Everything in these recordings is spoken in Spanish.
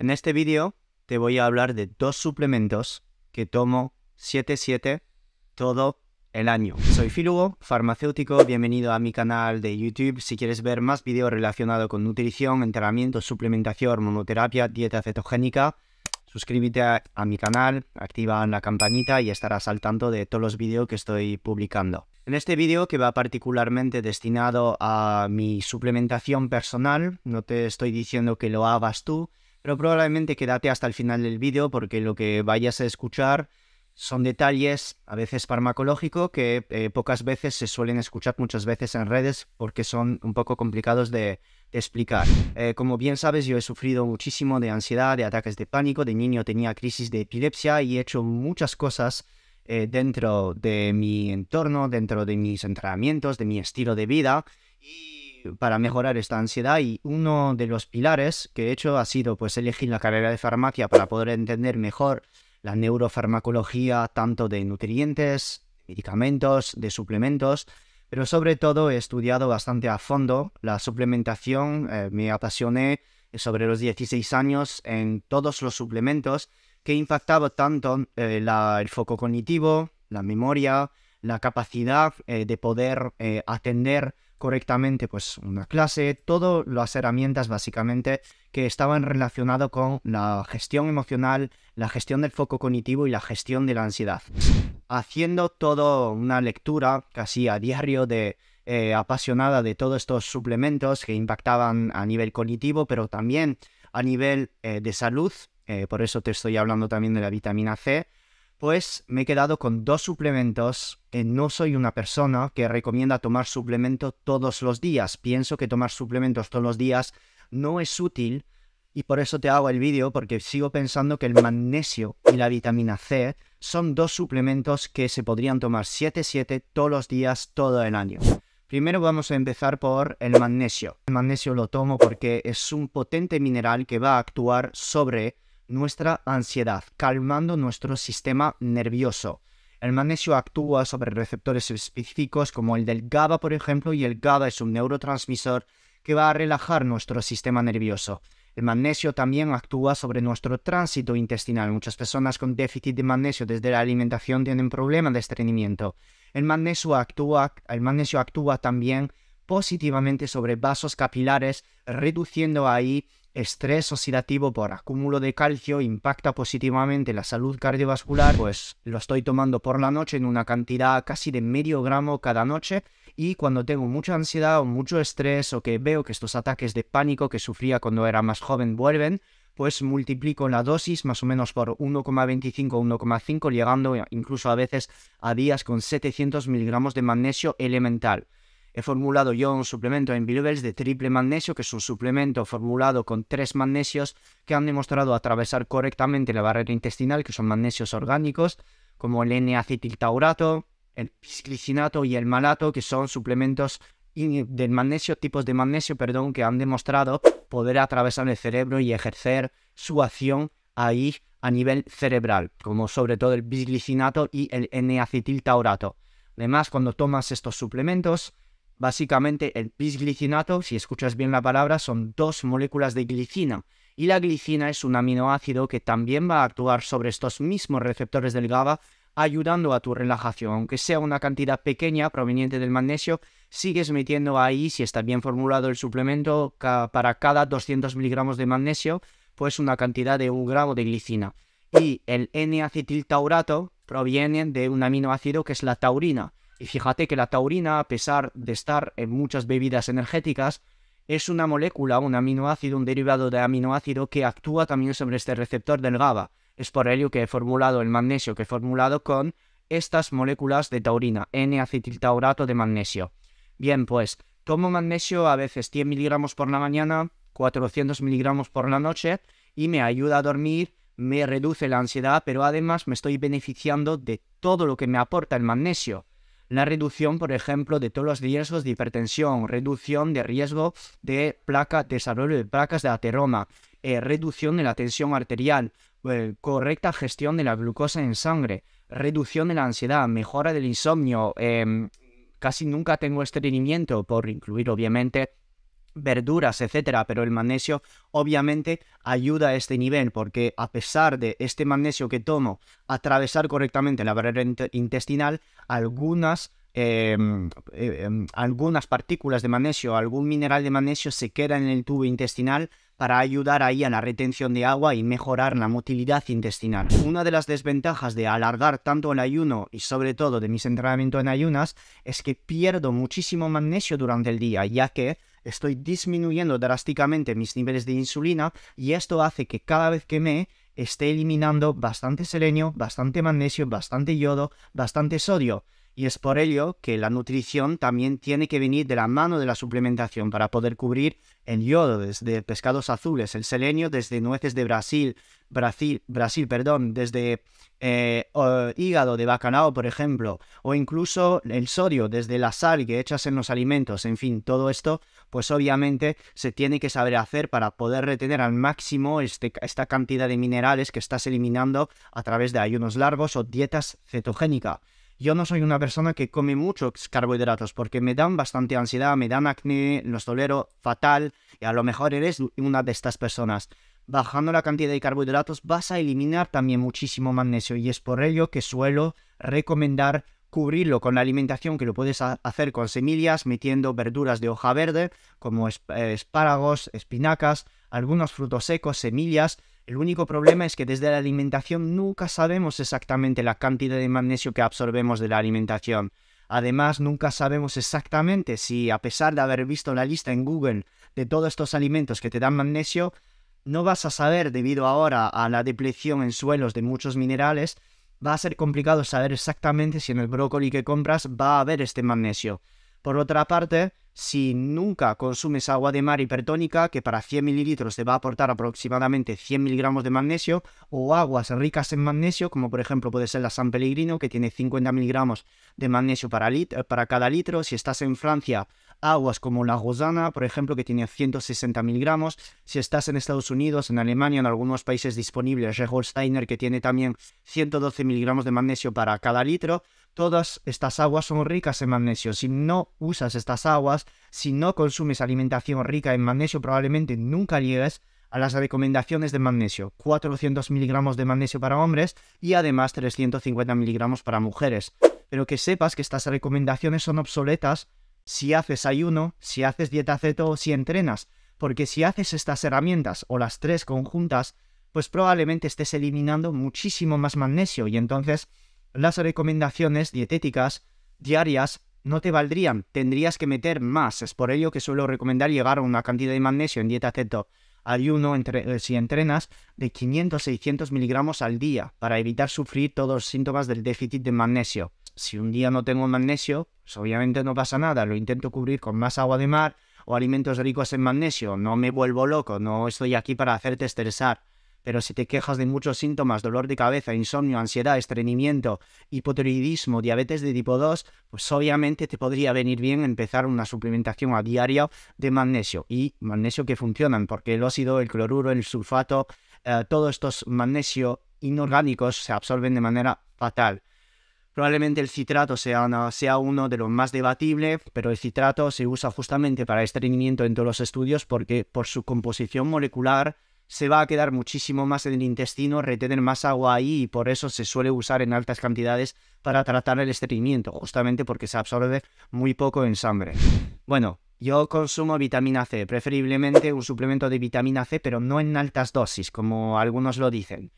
En este vídeo te voy a hablar de dos suplementos que tomo 7-7 todo el año. Soy Filugo, farmacéutico, bienvenido a mi canal de YouTube. Si quieres ver más vídeos relacionados con nutrición, entrenamiento, suplementación, monoterapia, dieta cetogénica, suscríbete a, mi canal, activa la campanita y estarás al tanto de todos los vídeos que estoy publicando. En este vídeo, que va particularmente destinado a mi suplementación personal, no te estoy diciendo que lo hagas tú, pero probablemente quédate hasta el final del vídeo porque lo que vayas a escuchar son detalles a veces farmacológicos que eh, pocas veces se suelen escuchar muchas veces en redes porque son un poco complicados de, explicar. Eh, como bien sabes, yo he sufrido muchísimo de ansiedad, de ataques de pánico, de niño tenía crisis de epilepsia y he hecho muchas cosas eh, dentro de mi entorno, dentro de mis entrenamientos, de mi estilo de vida y para mejorar esta ansiedad y uno de los pilares que he hecho ha sido pues elegir la carrera de farmacia para poder entender mejor la neurofarmacología tanto de nutrientes, medicamentos, de suplementos, pero sobre todo he estudiado bastante a fondo la suplementación, eh, me apasioné sobre los 16 años en todos los suplementos que impactaba tanto eh, el foco cognitivo, la memoria, la capacidad eh, de poder atender correctamente pues una clase, todas las herramientas básicamente que estaban relacionadas con la gestión emocional, la gestión del foco cognitivo y la gestión de la ansiedad. Haciendo toda una lectura casi a diario de eh, apasionada de todos estos suplementos que impactaban a nivel cognitivo, pero también a nivel eh, de salud, eh, por eso te estoy hablando también de la vitamina C, pues me he quedado con dos suplementos. No soy una persona que recomienda tomar suplemento todos los días. Pienso que tomar suplementos todos los días no es útil y por eso te hago el vídeo porque sigo pensando que el magnesio y la vitamina C son dos suplementos que se podrían tomar 7-7 todos los días todo el año. Primero vamos a empezar por el magnesio. El magnesio lo tomo porque es un potente mineral que va a actuar sobre nuestra ansiedad, calmando nuestro sistema nervioso. El magnesio actúa sobre receptores específicos como el del GABA, por ejemplo, y el GABA es un neurotransmisor que va a relajar nuestro sistema nervioso. El magnesio también actúa sobre nuestro tránsito intestinal. Muchas personas con déficit de magnesio desde la alimentación tienen problemas de estreñimiento. El magnesio actúa, el magnesio actúa también positivamente sobre vasos capilares, reduciendo ahí estrés oxidativo por acúmulo de calcio impacta positivamente la salud cardiovascular, pues lo estoy tomando por la noche en una cantidad casi de medio gramo cada noche y cuando tengo mucha ansiedad o mucho estrés o que veo que estos ataques de pánico que sufría cuando era más joven vuelven, pues multiplico la dosis más o menos por 1,25 o 1,5, llegando incluso a veces a días con 700 miligramos de magnesio elemental he formulado yo un suplemento en B-Levels de triple magnesio, que es un suplemento formulado con tres magnesios que han demostrado atravesar correctamente la barrera intestinal, que son magnesios orgánicos, como el N-acetiltaurato, el piscicinato y el malato, que son suplementos del magnesio, tipos de magnesio, perdón, que han demostrado poder atravesar el cerebro y ejercer su acción ahí a nivel cerebral, como sobre todo el bisglicinato y el N-acetiltaurato. Además, cuando tomas estos suplementos, Básicamente el bisglicinato, si escuchas bien la palabra, son dos moléculas de glicina. Y la glicina es un aminoácido que también va a actuar sobre estos mismos receptores del GABA, ayudando a tu relajación. Aunque sea una cantidad pequeña proveniente del magnesio, sigues metiendo ahí, si está bien formulado el suplemento, para cada 200 miligramos de magnesio, pues una cantidad de un gramo de glicina. Y el N-acetiltaurato proviene de un aminoácido que es la taurina. Y fíjate que la taurina, a pesar de estar en muchas bebidas energéticas, es una molécula, un aminoácido, un derivado de aminoácido que actúa también sobre este receptor del GABA. Es por ello que he formulado el magnesio que he formulado con estas moléculas de taurina, N-acetiltaurato de magnesio. Bien, pues tomo magnesio a veces 100 miligramos por la mañana, 400 miligramos por la noche y me ayuda a dormir, me reduce la ansiedad, pero además me estoy beneficiando de todo lo que me aporta el magnesio la reducción, por ejemplo, de todos los riesgos de hipertensión, reducción de riesgo de placa, desarrollo de placas de ateroma, eh, reducción de la tensión arterial, eh, correcta gestión de la glucosa en sangre, reducción de la ansiedad, mejora del insomnio. Em, casi nunca tengo estreñimiento, por incluir obviamente verduras, etcétera, pero el magnesio obviamente ayuda a este nivel porque a pesar de este magnesio que tomo atravesar correctamente la barrera intestinal, algunas em, eh, em, algunas partículas de magnesio, algún mineral de magnesio se queda en el tubo intestinal para ayudar ahí a la retención de agua y mejorar la motilidad intestinal. Una de las desventajas de alargar tanto el ayuno y sobre todo de mis entrenamientos en ayunas es que pierdo muchísimo magnesio durante el día, ya que estoy disminuyendo drásticamente mis niveles de insulina y esto hace que cada vez que me esté eliminando bastante selenio, bastante magnesio, bastante yodo, bastante sodio. Y es por ello que la nutrición también tiene que venir de la mano de la suplementación para poder cubrir el yodo desde pescados azules, el selenio desde nueces de Brasil, Brasil, Brasil perdón, desde eh, hígado de bacalao por ejemplo, o incluso el sodio desde la sal que echas en los alimentos. En fin, todo esto, pues obviamente se tiene que saber hacer para poder retener al máximo este, esta cantidad de minerales que estás eliminando a través de ayunos largos o dietas cetogénicas. Yo no soy una persona que come muchos carbohidratos porque me dan bastante ansiedad, me dan acné, los tolero fatal y a lo mejor eres una de estas personas. Bajando la cantidad de carbohidratos vas a eliminar también muchísimo magnesio y es por ello que suelo recomendar cubrirlo con la alimentación que lo puedes hacer con semillas, metiendo verduras de hoja verde como eh, espárragos, espinacas, algunos frutos secos, semillas, el único problema es que desde la alimentación nunca sabemos exactamente la cantidad de magnesio que absorbemos de la alimentación. Además, nunca sabemos exactamente si, a pesar de haber visto la lista en Google de todos estos alimentos que te dan magnesio, no vas a saber debido ahora a la depleción en suelos de muchos minerales, va a ser complicado saber exactamente si en el brócoli que compras va a haber este magnesio. Por otra parte, si nunca consumes agua de mar hipertónica, que para 100 mililitros te va a aportar aproximadamente 100 miligramos de magnesio, o aguas ricas en magnesio, como por ejemplo puede ser la San Pellegrino, que tiene 50 miligramos de magnesio para, eh, para cada litro, si estás en Francia, aguas como la Rosana, por ejemplo, que tiene 160 miligramos, si estás en Estados Unidos, en Alemania, en algunos países disponibles, Reholsteiner, que tiene también 112 miligramos de magnesio para cada litro, Todas estas aguas son ricas en magnesio. Si no usas estas aguas, si no consumes alimentación rica en magnesio, probablemente nunca llegues a las recomendaciones de magnesio. 400 miligramos de magnesio para hombres y además 350 miligramos para mujeres. Pero que sepas que estas recomendaciones son obsoletas si haces ayuno, si haces dieta ceto o si entrenas. Porque si haces estas herramientas o las tres conjuntas, pues probablemente estés eliminando muchísimo más magnesio y entonces las recomendaciones dietéticas diarias no te valdrían, tendrías que meter más. Es por ello que suelo recomendar llegar a una cantidad de magnesio en dieta CETO. ayuno entre, eh, si entrenas de 500-600 miligramos al día para evitar sufrir todos los síntomas del déficit de magnesio. Si un día no tengo magnesio, pues obviamente no pasa nada, lo intento cubrir con más agua de mar o alimentos ricos en magnesio, no me vuelvo loco, no estoy aquí para hacerte estresar. Pero si te quejas de muchos síntomas, dolor de cabeza, insomnio, ansiedad, estreñimiento, hipotiroidismo, diabetes de tipo 2, pues obviamente te podría venir bien empezar una suplementación a diario de magnesio. Y magnesio que funcionan, porque el óxido, el cloruro, el sulfato, eh, todos estos magnesio inorgánicos se absorben de manera fatal. Probablemente el citrato sea, sea uno de los más debatibles, pero el citrato se usa justamente para estreñimiento en todos los estudios porque por su composición molecular se va a quedar muchísimo más en el intestino, retener más agua ahí y por eso se suele usar en altas cantidades para tratar el estreñimiento, justamente porque se absorbe muy poco en sangre. Bueno, yo consumo vitamina C, preferiblemente un suplemento de vitamina C, pero no en altas dosis, como algunos lo dicen.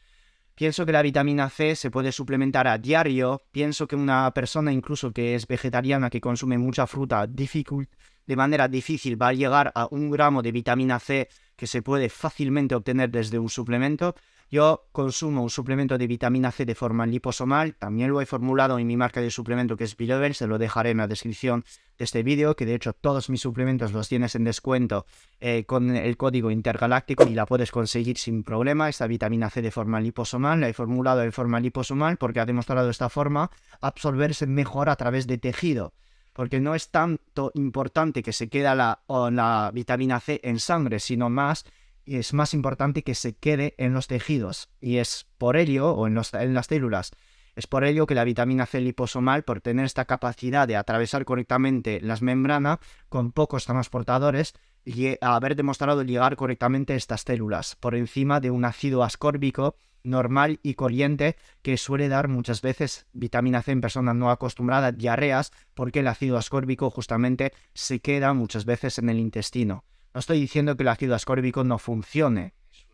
Pienso que la vitamina C se puede suplementar a diario. Pienso que una persona incluso que es vegetariana, que consume mucha fruta, de manera difícil va a llegar a un gramo de vitamina C que se puede fácilmente obtener desde un suplemento. Yo consumo un suplemento de vitamina C de forma liposomal, también lo he formulado en mi marca de suplemento que es Bilevel, se lo dejaré en la descripción de este vídeo, que de hecho todos mis suplementos los tienes en descuento eh, con el código intergaláctico y la puedes conseguir sin problema, esta vitamina C de forma liposomal, la he formulado de forma liposomal porque ha demostrado esta forma absorberse mejor a través de tejido porque no es tanto importante que se quede la, la, vitamina C en sangre, sino más y es más importante que se quede en los tejidos. Y es por ello, o en, las células, es por ello que la vitamina C liposomal, por tener esta capacidad de atravesar correctamente las membranas con pocos transportadores, y haber demostrado llegar correctamente a estas células por encima de un ácido ascórbico normal y corriente que suele dar muchas veces vitamina C en personas no acostumbradas, diarreas, porque el ácido ascórbico justamente se queda muchas veces en el intestino. No estoy diciendo que el ácido ascórbico no funcione, es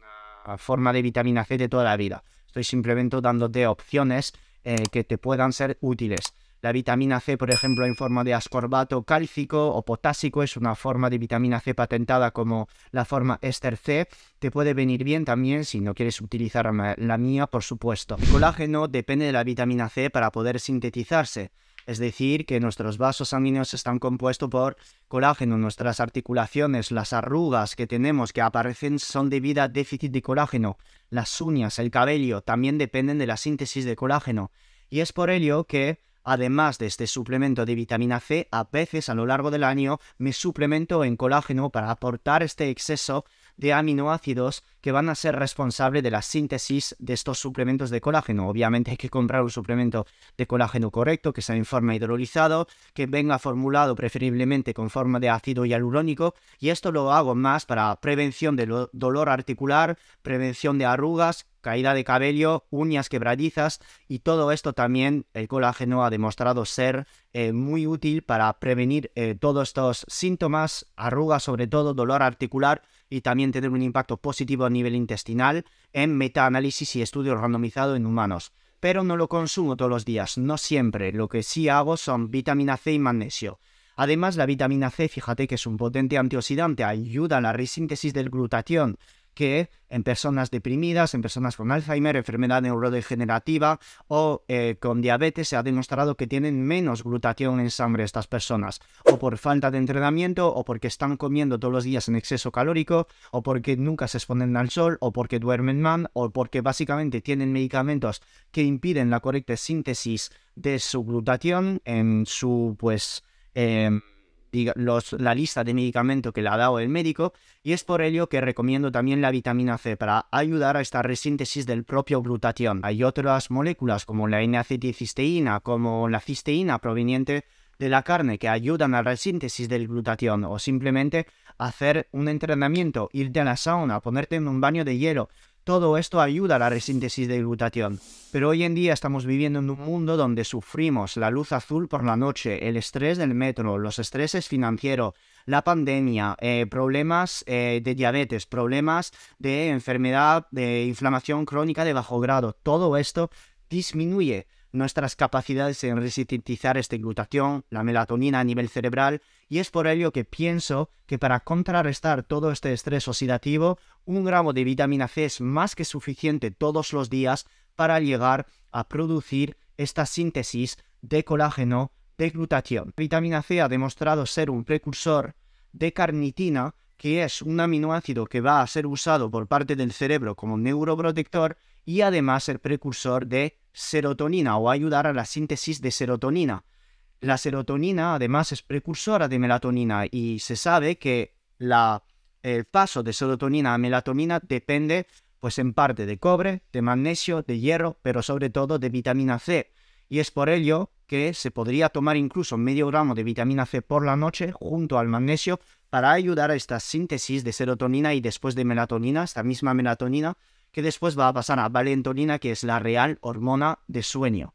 una forma de vitamina C de toda la vida. Estoy simplemente dándote opciones eh, que te puedan ser útiles. La vitamina C, por ejemplo, en forma de ascorbato cálcico o potásico, es una forma de vitamina C patentada como la forma ester C. Te puede venir bien también si no quieres utilizar la mía, por supuesto. El colágeno depende de la vitamina C para poder sintetizarse. Es decir, que nuestros vasos sanguíneos están compuestos por colágeno, nuestras articulaciones, las arrugas que tenemos que aparecen son debido a déficit de colágeno, las uñas, el cabello también dependen de la síntesis de colágeno. Y es por ello que, además de este suplemento de vitamina C, a veces a lo largo del año me suplemento en colágeno para aportar este exceso de aminoácidos que van a ser responsables de la síntesis de estos suplementos de colágeno. Obviamente hay que comprar un suplemento de colágeno correcto, que sea en forma hidrolizado, que venga formulado preferiblemente con forma de ácido hialurónico, y esto lo hago más para prevención del dolor articular, prevención de arrugas, caída de cabello, uñas quebradizas y todo esto también el colágeno ha demostrado ser eh, muy útil para prevenir eh, todos estos síntomas, arrugas sobre todo, dolor articular y también tener un impacto positivo a nivel intestinal en metaanálisis y estudios randomizado en humanos. Pero no lo consumo todos los días, no siempre. Lo que sí hago son vitamina C y magnesio. Además, la vitamina C, fíjate que es un potente antioxidante, ayuda a la resíntesis del glutatión, que en personas deprimidas, en personas con Alzheimer, enfermedad neurodegenerativa o eh, con diabetes se ha demostrado que tienen menos glutatión en sangre estas personas, o por falta de entrenamiento, o porque están comiendo todos los días en exceso calórico, o porque nunca se exponen al sol, o porque duermen mal, o porque básicamente tienen medicamentos que impiden la correcta síntesis de su glutatión en su pues... Em, la lista de medicamento que le ha dado el médico y es por ello que recomiendo también la vitamina C para ayudar a esta resíntesis del propio glutatión. Hay otras moléculas como la N-acetilcisteína, como la cisteína proveniente de la carne que ayudan a la resíntesis del glutatión o simplemente hacer un entrenamiento, irte a la sauna, ponerte en un baño de hielo. Todo esto ayuda a la resíntesis de glutatión, pero hoy en día estamos viviendo en un mundo donde sufrimos la luz azul por la noche, el estrés del metro, los estreses financieros, la pandemia, eh, problemas eh, de diabetes, problemas de enfermedad, de inflamación crónica de bajo grado. Todo esto disminuye nuestras capacidades en resintetizar esta glutatión, la melatonina a nivel cerebral, y es por ello que pienso que para contrarrestar todo este estrés oxidativo, un gramo de vitamina C es más que suficiente todos los días para llegar a producir esta síntesis de colágeno de glutación. La vitamina C ha demostrado ser un precursor de carnitina, que es un aminoácido que va a ser usado por parte del cerebro como neuroprotector y además el precursor de serotonina o ayudar a la síntesis de serotonina. La serotonina además es precursora de melatonina y se sabe que el paso de serotonina a melatonina depende pues en parte de cobre, de magnesio, de hierro, pero sobre todo de vitamina C. Y es por ello que se podría tomar incluso medio gramo de vitamina C por la noche junto al magnesio para ayudar a esta síntesis de serotonina y después de melatonina, esta misma melatonina, que después va a pasar a valentolina que es la real hormona de sueño.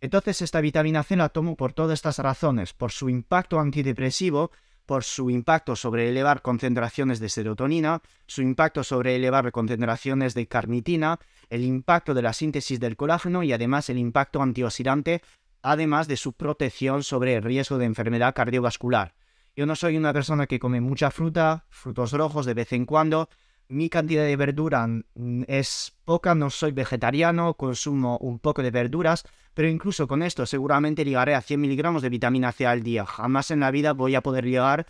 Entonces esta vitamina C la tomo por todas estas razones, por su impacto antidepresivo, por su impacto sobre elevar concentraciones de serotonina, su impacto sobre elevar concentraciones de carnitina, el impacto de la síntesis del colágeno y además el impacto antioxidante, además de su protección sobre el riesgo de enfermedad cardiovascular. Yo no soy una persona que come mucha fruta, frutos rojos de vez en cuando, mi cantidad de verdura mm, es poca, no soy vegetariano, consumo un poco de verduras, pero incluso con esto seguramente llegaré a 100 miligramos de vitamina C al día. Jamás en la vida voy a poder llegar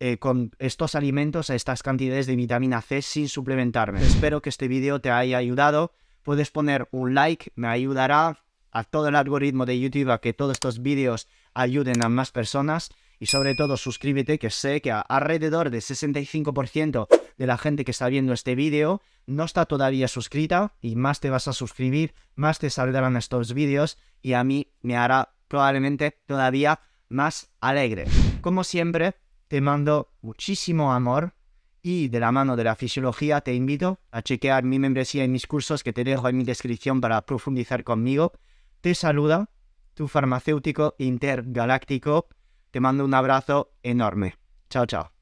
eh, con estos alimentos a estas cantidades de vitamina C sin suplementarme. Espero que este vídeo te haya ayudado. Puedes poner un like, me ayudará a todo el algoritmo de YouTube a que todos estos vídeos ayuden a más personas y sobre todo suscríbete que sé que alrededor del 65% de la gente que está viendo este vídeo no está todavía suscrita y más te vas a suscribir, más te saldrán estos vídeos y a mí me hará probablemente todavía más alegre. Como siempre, te mando muchísimo amor y de la mano de la fisiología te invito a chequear mi membresía y mis cursos que te dejo en mi descripción para profundizar conmigo. Te saluda tu farmacéutico intergaláctico te mando un abrazo enorme. Chao, chao.